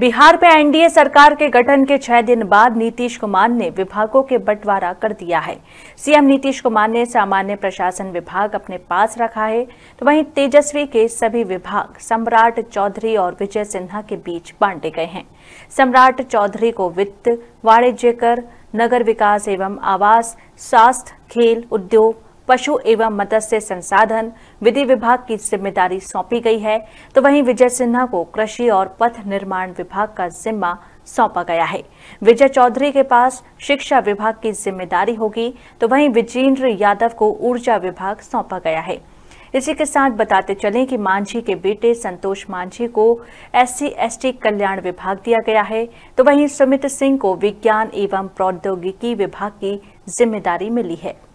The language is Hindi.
बिहार में एनडीए सरकार के गठन के छह दिन बाद नीतीश कुमार ने विभागों के बंटवारा कर दिया है सीएम नीतीश कुमार ने सामान्य प्रशासन विभाग अपने पास रखा है तो वहीं तेजस्वी के सभी विभाग सम्राट चौधरी और विजय सिन्हा के बीच बांटे गए हैं सम्राट चौधरी को वित्त वाणिज्य कर नगर विकास एवं आवास स्वास्थ्य खेल उद्योग पशु एवं मत्स्य संसाधन विधि विभाग की जिम्मेदारी सौंपी गई है तो वहीं विजय सिन्हा को कृषि और पथ निर्माण विभाग का जिम्मा सौंपा गया है विजय चौधरी के पास शिक्षा विभाग की जिम्मेदारी होगी तो वहीं विजेंद्र यादव को ऊर्जा विभाग सौंपा गया है इसी के साथ बताते चलें कि मांझी के बेटे संतोष मांझी को एस सी कल्याण विभाग दिया गया है तो वहीं सुमित सिंह को विज्ञान एवं प्रौद्योगिकी विभाग की जिम्मेदारी मिली है